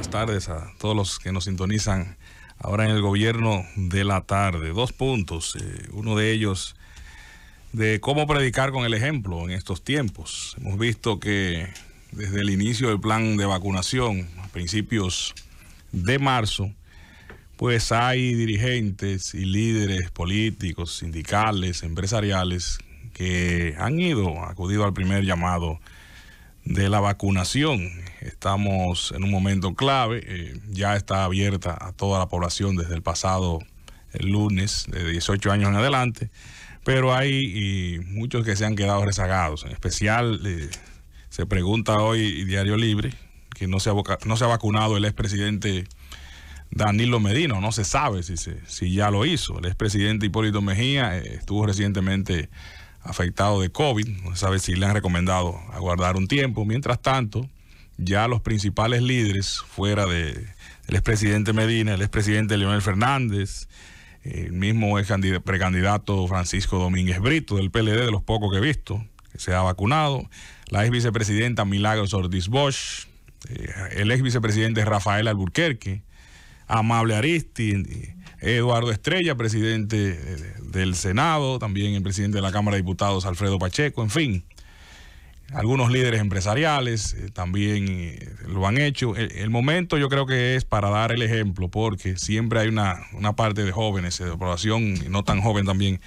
Buenas tardes a todos los que nos sintonizan ahora en el gobierno de la tarde. Dos puntos, eh, uno de ellos de cómo predicar con el ejemplo en estos tiempos. Hemos visto que desde el inicio del plan de vacunación, a principios de marzo, pues hay dirigentes y líderes políticos, sindicales, empresariales que han ido, acudido al primer llamado de la vacunación. Estamos en un momento clave, eh, ya está abierta a toda la población desde el pasado lunes, de 18 años en adelante, pero hay eh, muchos que se han quedado rezagados. En especial, eh, se pregunta hoy Diario Libre que no se ha, no se ha vacunado el expresidente Danilo Medino, no se sabe si, si ya lo hizo. El expresidente Hipólito Mejía estuvo recientemente afectado de COVID. No se sabe si le han recomendado aguardar un tiempo. Mientras tanto, ya los principales líderes, fuera de, el expresidente Medina, el expresidente Leonel Fernández, el mismo precandidato Francisco Domínguez Brito del PLD, de los pocos que he visto, que se ha vacunado, la ex vicepresidenta Milagros Ortiz Bosch, eh, el ex vicepresidente Rafael Alburquerque, Amable Aristi, Eduardo Estrella, presidente eh, del Senado, también el presidente de la Cámara de Diputados, Alfredo Pacheco, en fin, algunos líderes empresariales eh, también eh, lo han hecho. El, momento yo creo que es para dar el ejemplo, porque siempre hay una, parte de jóvenes, de población no tan joven también,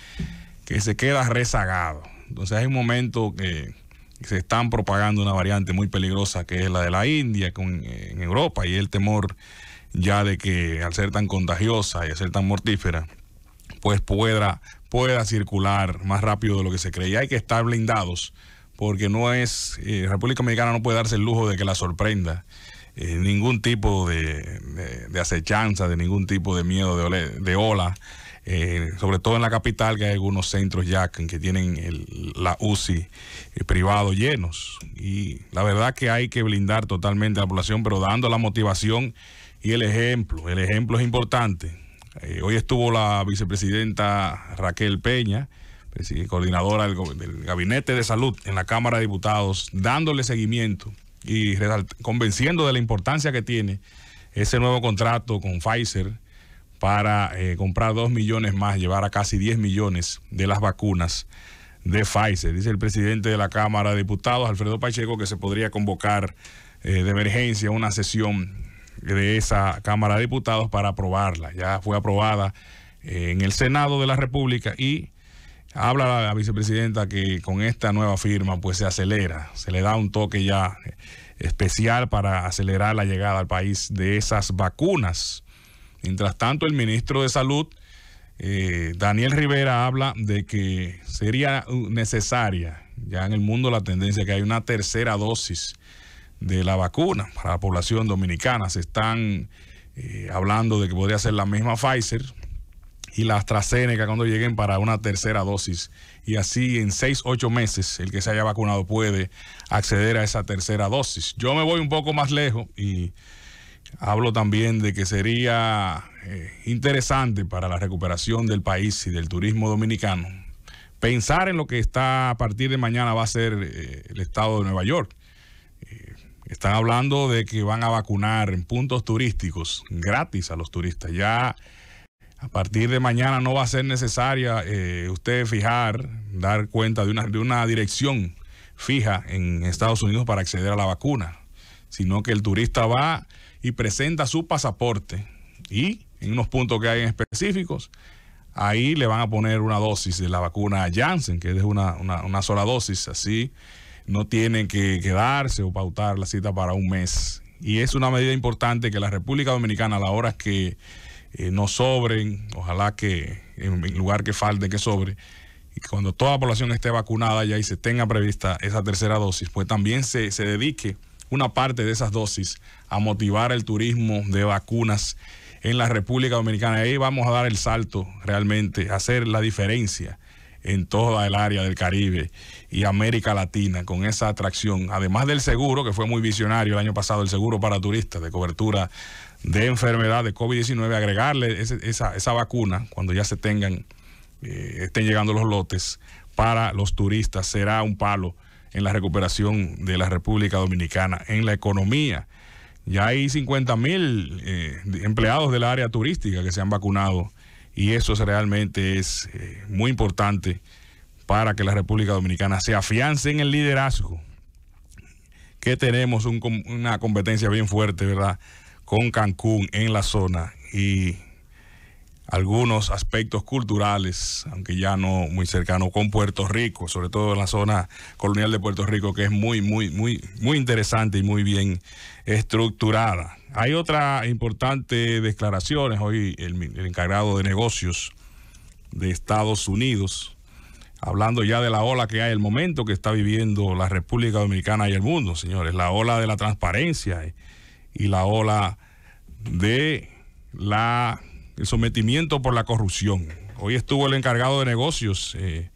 que se queda rezagado. Entonces hay un momento que se están propagando una variante muy peligrosa que es la de la India en Europa y el temor ya de que al ser tan contagiosa y al ser tan mortífera, pues pueda, pueda circular más rápido de lo que se creía. Hay que estar blindados porque no es, eh, República Dominicana no puede darse el lujo de que la sorprenda. Eh, ningún tipo de, de, de, acechanza, de ningún tipo de miedo de, de ola eh, sobre todo en la capital, que hay algunos centros ya que, tienen la UCI eh, privado llenos. Y la verdad que hay que blindar totalmente a la población, pero dando la motivación y el ejemplo. El ejemplo es importante. Eh, hoy estuvo la vicepresidenta Raquel Peña, coordinadora del, Gabinete de Salud en la Cámara de Diputados, dándole seguimiento y convenciendo de la importancia que tiene ese nuevo contrato con Pfizer para eh, comprar 2 millones más, llevar a casi 10 millones de las vacunas de Pfizer. Dice el presidente de la Cámara de Diputados, Alfredo Pacheco, que se podría convocar eh, de emergencia una sesión de esa Cámara de Diputados para aprobarla. Ya fue aprobada eh, en el Senado de la República y habla la vicepresidenta que con esta nueva firma pues se acelera, se le da un toque ya especial para acelerar la llegada al país de esas vacunas Mientras tanto, el ministro de Salud, eh, Daniel Rivera, habla de que sería necesaria, ya en el mundo la tendencia, que hay una tercera dosis de la vacuna para la población dominicana. Se están eh, hablando de que podría ser la misma Pfizer y la AstraZeneca cuando lleguen para una tercera dosis. Y así en seis, ocho meses el que se haya vacunado puede acceder a esa tercera dosis. Yo me voy un poco más lejos y Hablo también de que sería eh, interesante para la recuperación del país y del turismo dominicano pensar en lo que está a partir de mañana va a ser eh, el estado de Nueva York. Eh, están hablando de que van a vacunar en puntos turísticos gratis a los turistas. Ya a partir de mañana no va a ser necesaria usted fijar, dar cuenta de una, de una dirección fija en Estados Unidos para acceder a la vacuna, sino que el turista va y presenta su pasaporte y en unos puntos que hay en específicos, ahí le van a poner una dosis de la vacuna Janssen, que es una, una, sola dosis, así no tienen que quedarse o pautar la cita para un mes. Y es una medida importante que la República Dominicana, a la hora que eh, no sobren, ojalá que en lugar que falte, que sobre, y cuando toda la población esté vacunada ya y se tenga prevista esa tercera dosis, pues también se, se dedique una parte de esas dosis a motivar el turismo de vacunas en la República Dominicana. Ahí vamos a dar el salto realmente, hacer la diferencia en toda el área del Caribe y América Latina con esa atracción, además del seguro, que fue muy visionario el año pasado, el seguro para turistas de cobertura de enfermedad de COVID-19, agregarle esa, vacuna cuando ya se tengan, eh, estén llegando los lotes para los turistas, será un palo en la recuperación de la República Dominicana, en la economía. Ya hay 50 mil eh, empleados del área turística que se han vacunado y eso realmente es eh, muy importante para que la República Dominicana se afiance en el liderazgo, que tenemos una competencia bien fuerte, ¿verdad? Con Cancún en la zona y algunos aspectos culturales, aunque ya no muy cercano con Puerto Rico, sobre todo en la zona colonial de Puerto Rico, que es muy, muy, muy, muy interesante y muy bien estructurada. Hay otras importantes declaraciones. Hoy el, el encargado de negocios de Estados Unidos, hablando ya de la ola que hay, el momento que está viviendo la República Dominicana y el mundo, señores, la ola de la transparencia y la ola de la el sometimiento por la corrupción. Hoy estuvo el encargado de negocios, eh,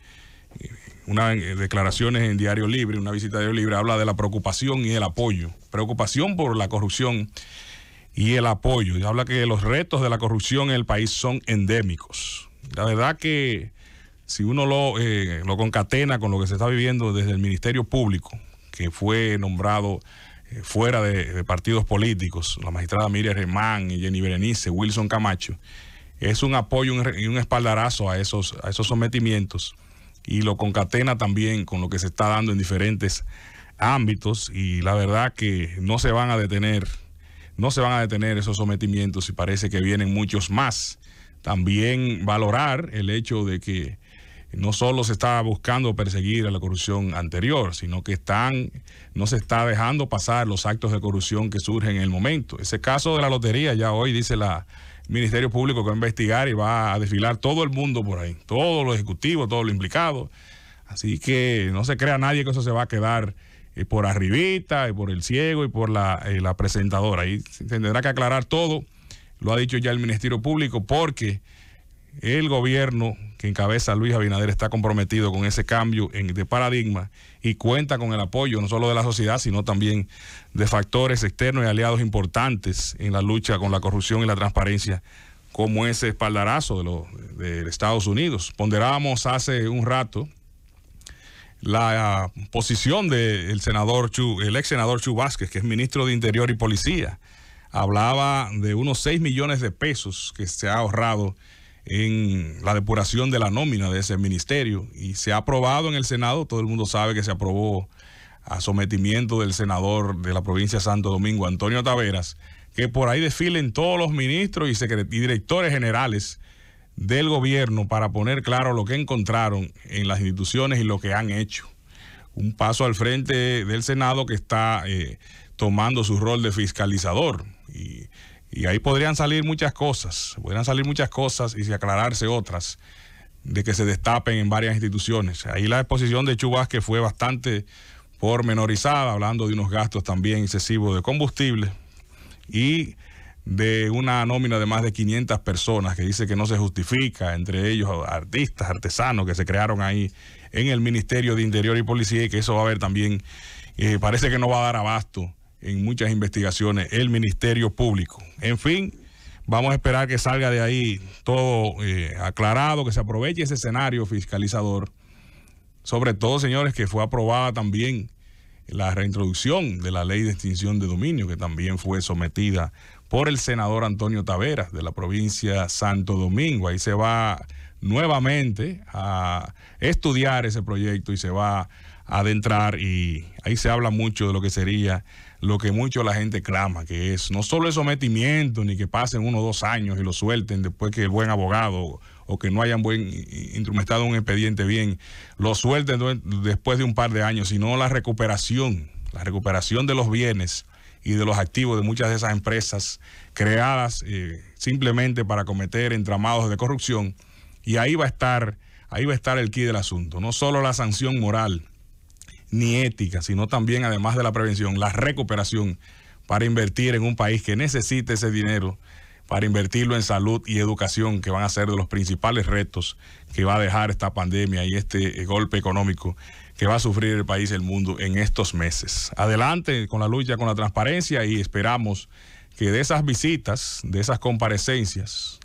unas eh, declaraciones en Diario Libre, una visita a Diario Libre, habla de la preocupación y el apoyo. Preocupación por la corrupción y el apoyo. Y habla que los retos de la corrupción en el país son endémicos. La verdad que si uno lo, eh, lo concatena con lo que se está viviendo desde el Ministerio Público, que fue nombrado eh, fuera de, partidos políticos, la magistrada Miriam Remán y Jenny Berenice, Wilson Camacho, es un apoyo y un espaldarazo a esos, a esos sometimientos y lo concatena también con lo que se está dando en diferentes ámbitos y la verdad que no se van a detener, no se van a detener esos sometimientos y parece que vienen muchos más. También valorar el hecho de que no solo se está buscando perseguir a la corrupción anterior, sino que están, no se está dejando pasar los actos de corrupción que surgen en el momento. Ese caso de la lotería ya hoy dice la el Ministerio Público que va a investigar y va a desfilar todo el mundo por ahí, todos los ejecutivos, todos los implicados. Así que no se crea nadie que eso se va a quedar eh, por arribita y por el ciego y por la, eh, la presentadora. Ahí se tendrá que aclarar todo. Lo ha dicho ya el Ministerio Público porque el gobierno que encabeza Luis Abinader está comprometido con ese cambio de paradigma y cuenta con el apoyo no solo de la sociedad, sino también de factores externos y aliados importantes en la lucha con la corrupción y la transparencia, como ese espaldarazo de, los Estados Unidos. Ponderábamos hace un rato la ah, posición del senador el ex senador Chu Vázquez, que es ministro de Interior y Policía. Hablaba de unos 6 millones de pesos que se ha ahorrado en la depuración de la nómina de ese ministerio y se ha aprobado en el Senado, todo el mundo sabe que se aprobó a sometimiento del senador de la provincia de Santo Domingo, Antonio Taveras, que por ahí desfilen todos los ministros y, y directores generales del gobierno para poner claro lo que encontraron en las instituciones y lo que han hecho. Un paso al frente del Senado que está eh, tomando su rol de fiscalizador. Y y ahí podrían salir muchas cosas, podrían salir muchas cosas y aclararse otras de que se destapen en varias instituciones. Ahí la exposición de que fue bastante pormenorizada, hablando de unos gastos también excesivos de combustible y de una nómina de más de 500 personas que dice que no se justifica, entre ellos artistas, artesanos que se crearon ahí en el Ministerio de Interior y Policía y que eso va a haber también, eh, parece que no va a dar abasto en muchas investigaciones el Ministerio Público. En fin, vamos a esperar que salga de ahí todo eh, aclarado, que se aproveche ese escenario fiscalizador. Sobre todo, señores, que fue aprobada también la reintroducción de la ley de extinción de dominio, que también fue sometida por el senador Antonio Tavera de la provincia Santo Domingo. Ahí se va nuevamente a estudiar ese proyecto y se va a adentrar y ahí se habla mucho de lo que sería lo que mucho la gente clama, que es no solo el sometimiento, ni que pasen uno o dos años y lo suelten después que el buen abogado o que no hayan buen instrumentado un expediente bien, lo suelten después de un par de años, sino la recuperación, la recuperación de los bienes y de los activos de muchas de esas empresas creadas eh, simplemente para cometer entramados de corrupción. Y ahí va a estar, ahí va a estar el quid del asunto, no solo la sanción moral ni ética, sino también, además de la prevención, la recuperación para invertir en un país que necesite ese dinero para invertirlo en salud y educación, que van a ser de los principales retos que va a dejar esta pandemia y este eh, golpe económico que va a sufrir el país y el mundo en estos meses. Adelante con la lucha, con la transparencia y esperamos que de esas visitas, de esas comparecencias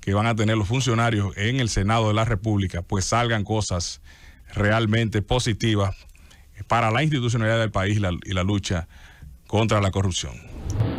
que van a tener los funcionarios en el Senado de la República, pues salgan cosas realmente positivas para la institucionalidad del país y la, lucha contra la corrupción.